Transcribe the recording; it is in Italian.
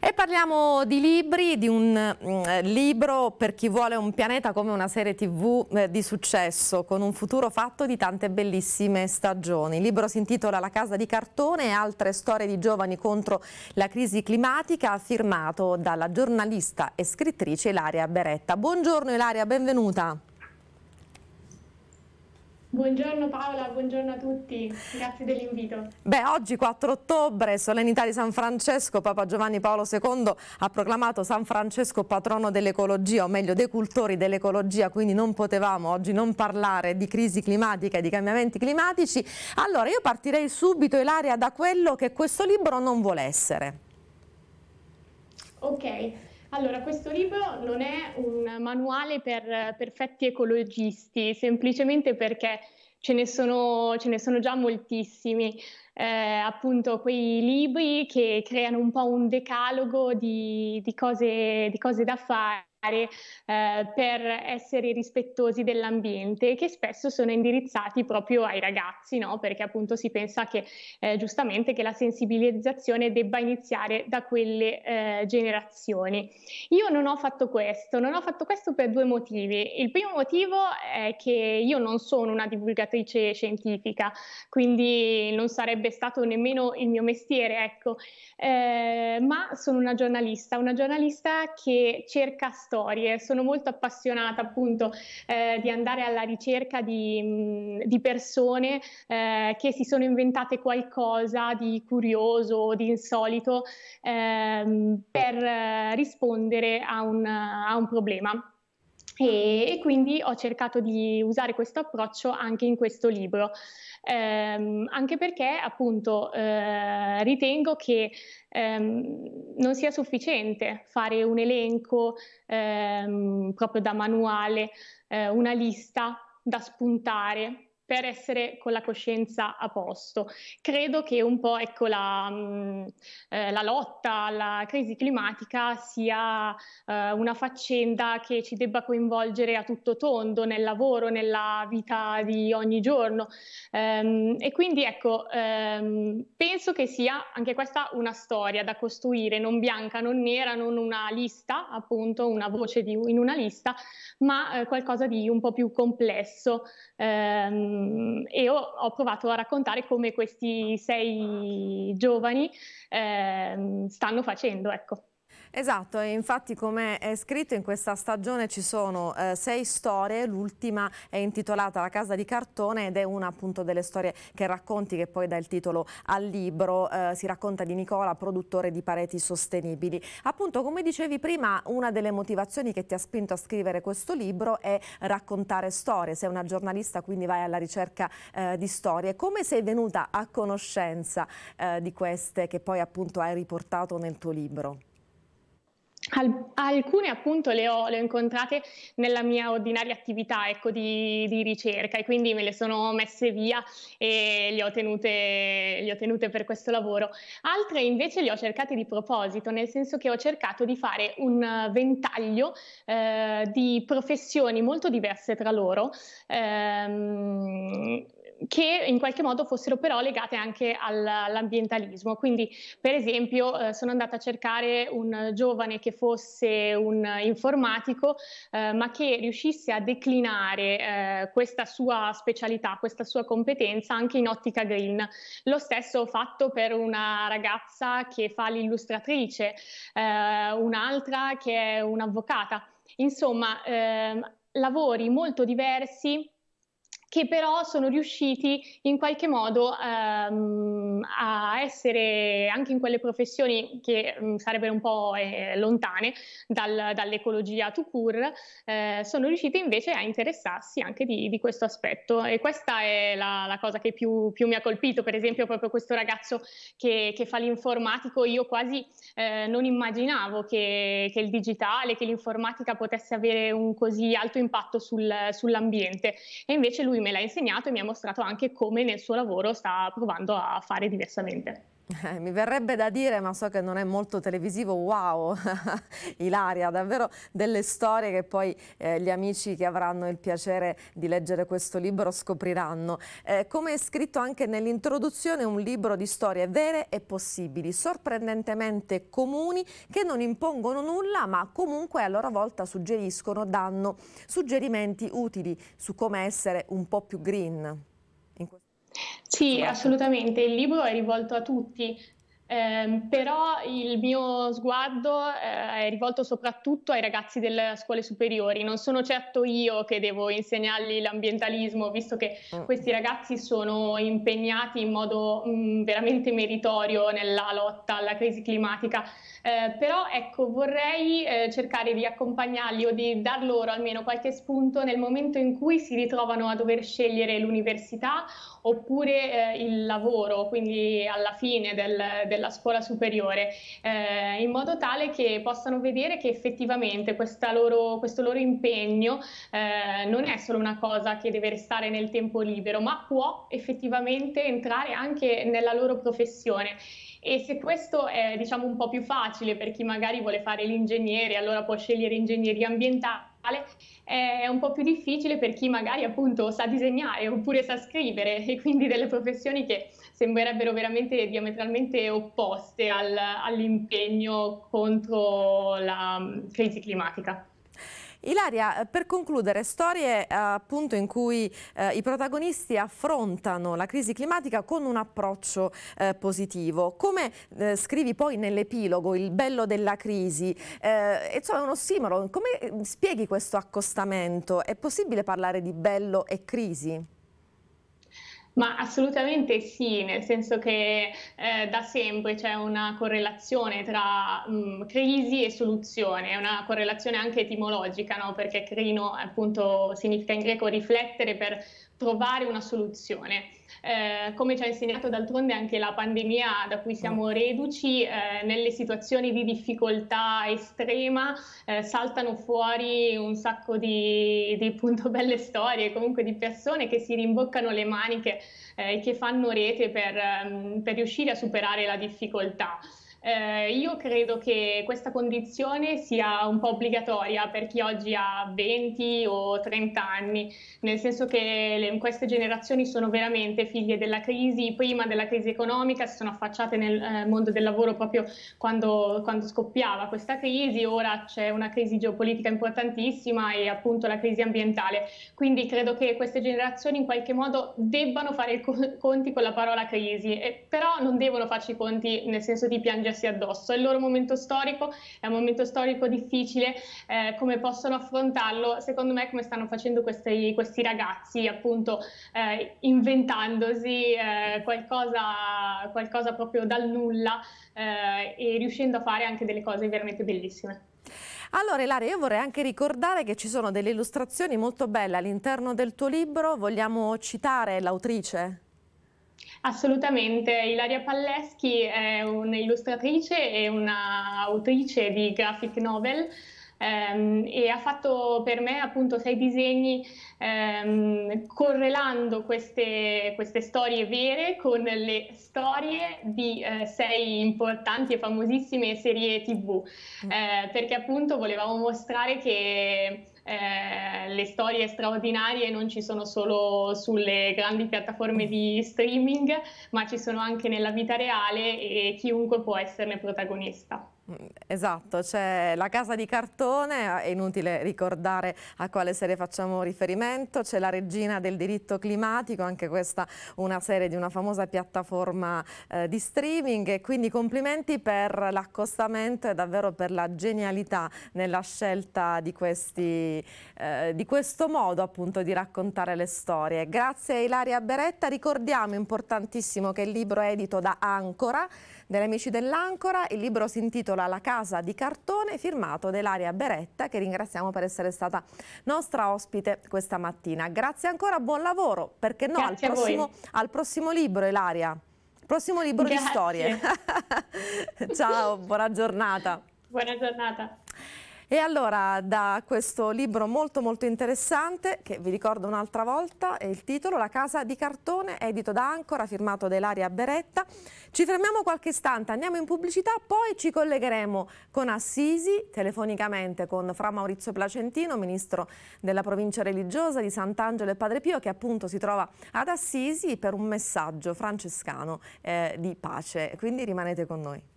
E parliamo di libri, di un eh, libro per chi vuole un pianeta come una serie tv eh, di successo, con un futuro fatto di tante bellissime stagioni. Il libro si intitola La casa di cartone e altre storie di giovani contro la crisi climatica, firmato dalla giornalista e scrittrice Ilaria Beretta. Buongiorno Ilaria, benvenuta. Buongiorno Paola, buongiorno a tutti, grazie dell'invito. Beh, oggi 4 ottobre, solennità di San Francesco, Papa Giovanni Paolo II ha proclamato San Francesco patrono dell'ecologia, o meglio dei cultori dell'ecologia, quindi non potevamo oggi non parlare di crisi climatica e di cambiamenti climatici. Allora io partirei subito, Ilaria, da quello che questo libro non vuole essere. Ok, allora, questo libro non è un manuale per perfetti ecologisti, semplicemente perché ce ne sono, ce ne sono già moltissimi. Eh, appunto quei libri che creano un po' un decalogo di, di, cose, di cose da fare eh, per essere rispettosi dell'ambiente che spesso sono indirizzati proprio ai ragazzi, no? perché appunto si pensa che eh, giustamente che la sensibilizzazione debba iniziare da quelle eh, generazioni. Io non ho fatto questo, non ho fatto questo per due motivi. Il primo motivo è che io non sono una divulgatrice scientifica, quindi non sarebbe stato nemmeno il mio mestiere, ecco, eh, ma sono una giornalista, una giornalista che cerca storie, sono molto appassionata appunto eh, di andare alla ricerca di, di persone eh, che si sono inventate qualcosa di curioso, di insolito ehm, eh, per rispondere a un, a un problema. E, e, quindi ho cercato di usare questo approccio anche in questo libro, ehm, anche perché appunto eh, ritengo che ehm, non sia sufficiente fare un elenco ehm, proprio da manuale, eh, una lista da spuntare per essere con la coscienza a posto. Credo che un po' ecco, la, mh, mm, eh, la, lotta alla crisi climatica sia eh, una faccenda che ci debba coinvolgere a tutto tondo nel lavoro, nella vita di ogni giorno. Ehm, e quindi ecco, ehm, penso che sia anche questa una storia da costruire, non bianca, non nera, non una lista, appunto una voce di, in una lista, ma eh, qualcosa di un po' più complesso. Ehm, Ehm, e ho, ho, provato a raccontare come questi sei giovani eh, stanno facendo. Ecco. Esatto, e infatti come è scritto in questa stagione ci sono eh, sei storie, l'ultima è intitolata La casa di cartone ed è una appunto delle storie che racconti che poi dà il titolo al libro, eh, si racconta di Nicola, produttore di pareti sostenibili. Appunto come dicevi prima una delle motivazioni che ti ha spinto a scrivere questo libro è raccontare storie, sei una giornalista quindi vai alla ricerca eh, di storie. Come sei venuta a conoscenza eh, di queste che poi appunto hai riportato nel tuo libro? Al, alcune appunto le ho, le ho, incontrate nella mia ordinaria attività ecco, di, di, ricerca e quindi me le sono messe via e le ho, tenute, le ho tenute per questo lavoro. Altre invece le ho cercate di proposito, nel senso che ho cercato di fare un ventaglio eh, di professioni molto diverse tra loro. Ehm, che in qualche modo fossero però legate anche all'ambientalismo. Quindi, per esempio, eh, sono andata a cercare un giovane che fosse un informatico, eh, ma che riuscisse a declinare eh, questa sua specialità, questa sua competenza anche in ottica green. Lo stesso ho fatto per una ragazza che fa l'illustratrice, eh, un'altra che è un'avvocata. Insomma, ehm, lavori molto diversi che però sono riusciti in qualche modo ehm, a essere anche in quelle professioni che mh, mm, sarebbero un po' eh, lontane dal, dall'ecologia to cure, eh, sono riusciti invece a interessarsi anche di, di questo aspetto e questa è la, la cosa che più, più, mi ha colpito, per esempio proprio questo ragazzo che, che fa l'informatico, io quasi eh, non immaginavo che, che, il digitale, che l'informatica potesse avere un così alto impatto sul, sull'ambiente e invece lui lui me l'ha insegnato e mi ha mostrato anche come nel suo lavoro sta provando a fare diversamente. Eh, mi verrebbe da dire, ma so che non è molto televisivo, wow, Ilaria, davvero delle storie che poi eh, gli amici che avranno il piacere di leggere questo libro scopriranno. Eh, come è scritto anche nell'introduzione, un libro di storie vere e possibili, sorprendentemente comuni, che non impongono nulla, ma comunque a loro volta suggeriscono, danno suggerimenti utili su come essere un po' più green. Sì, assolutamente, il libro è rivolto a tutti, eh, però il mio sguardo eh, è rivolto soprattutto ai ragazzi delle scuole superiori. Non sono certo io che devo insegnargli l'ambientalismo, visto che mm. questi ragazzi sono impegnati in modo mh, mm, veramente meritorio nella lotta alla crisi climatica. Eh, però ecco, vorrei eh, cercare di accompagnarli o di dar loro almeno qualche spunto nel momento in cui si ritrovano a dover scegliere l'università oppure eh, il lavoro, quindi alla fine del, del della scuola superiore, eh, in modo tale che possano vedere che effettivamente loro, questo loro impegno eh, non è solo una cosa che deve restare nel tempo libero, ma può effettivamente entrare anche nella loro professione. E se questo è diciamo, un po' più facile per chi magari vuole fare l'ingegnere, allora può scegliere ingegneria ambientale, eh, è un po' più difficile per chi magari appunto sa disegnare oppure sa scrivere e quindi delle professioni che sembrerebbero veramente diametralmente opposte al, all'impegno contro la mm, crisi climatica. Ilaria, eh, per concludere, storie eh, appunto in cui eh, i protagonisti affrontano la crisi climatica con un approccio eh, positivo. Come eh, scrivi poi nell'epilogo, il bello della crisi, eh, insomma è uno ossimoro, come spieghi questo accostamento? È possibile parlare di bello e crisi? Ma assolutamente sì, nel senso che eh, da sempre c'è una correlazione tra mh, crisi e soluzione, è una correlazione anche etimologica, no? perché crino appunto significa in greco riflettere per trovare una soluzione. Eh, come ci ha insegnato d'altronde anche la pandemia da cui siamo mm. reduci, eh, nelle situazioni di difficoltà estrema eh, saltano fuori un sacco di, di appunto, belle storie, comunque di persone che si rimboccano le maniche eh, e che fanno rete per, ehm, per riuscire a superare la difficoltà. Eh, io credo che questa condizione sia un po' obbligatoria per chi oggi ha 20 o 30 anni, nel senso che le, queste generazioni sono veramente figlie della crisi, prima della crisi economica, si sono affacciate nel eh, mondo del lavoro proprio quando, quando scoppiava questa crisi, ora c'è una crisi geopolitica importantissima e appunto la crisi ambientale, quindi credo che queste generazioni in qualche modo debbano fare i conti con la parola crisi, eh, però non devono farci i conti nel senso di piangere piangersi addosso. È il loro momento storico, è un momento storico difficile, eh, come possono affrontarlo, secondo me come stanno facendo questi, questi ragazzi, appunto eh, inventandosi eh, qualcosa, qualcosa, proprio dal nulla eh, e riuscendo a fare anche delle cose veramente bellissime. Allora Ilaria, io vorrei anche ricordare che ci sono delle illustrazioni molto belle all'interno del tuo libro, vogliamo citare l'autrice? Assolutamente, Ilaria Palleschi è un'illustratrice e un'autrice di graphic novel ehm, e ha fatto per me appunto sei disegni ehm, correlando queste, queste, storie vere con le storie di eh, sei importanti e famosissime serie tv mm. eh, perché appunto volevamo mostrare che eh, le storie straordinarie non ci sono solo sulle grandi piattaforme di streaming, ma ci sono anche nella vita reale e chiunque può esserne protagonista. Mm, esatto, c'è la casa di cartone, è inutile ricordare a quale serie facciamo riferimento, c'è la regina del diritto climatico, anche questa una serie di una famosa piattaforma eh, di streaming e quindi complimenti per l'accostamento e davvero per la genialità nella scelta di, questi, eh, di questo modo appunto di raccontare le storie. Grazie a Ilaria Beretta, ricordiamo importantissimo che il libro è edito da Ancora, degli amici dell'Ancora. Il libro si intitola La casa di cartone, firmato Delaria Beretta, che ringraziamo per essere stata nostra ospite questa mattina. Grazie ancora, buon lavoro, perché no, al prossimo, al prossimo, libro Elaria, prossimo libro Grazie. di storie. Ciao, buona giornata. Buona giornata. E allora da questo libro molto molto interessante, che vi ricordo un'altra volta, è il titolo La casa di cartone, edito da Ancora, firmato da Ilaria Beretta. Ci fermiamo qualche istante, andiamo in pubblicità, poi ci collegheremo con Assisi, telefonicamente con Fra Maurizio Placentino, ministro della provincia religiosa di Sant'Angelo e Padre Pio, che appunto si trova ad Assisi per un messaggio francescano eh, di pace. Quindi rimanete con noi.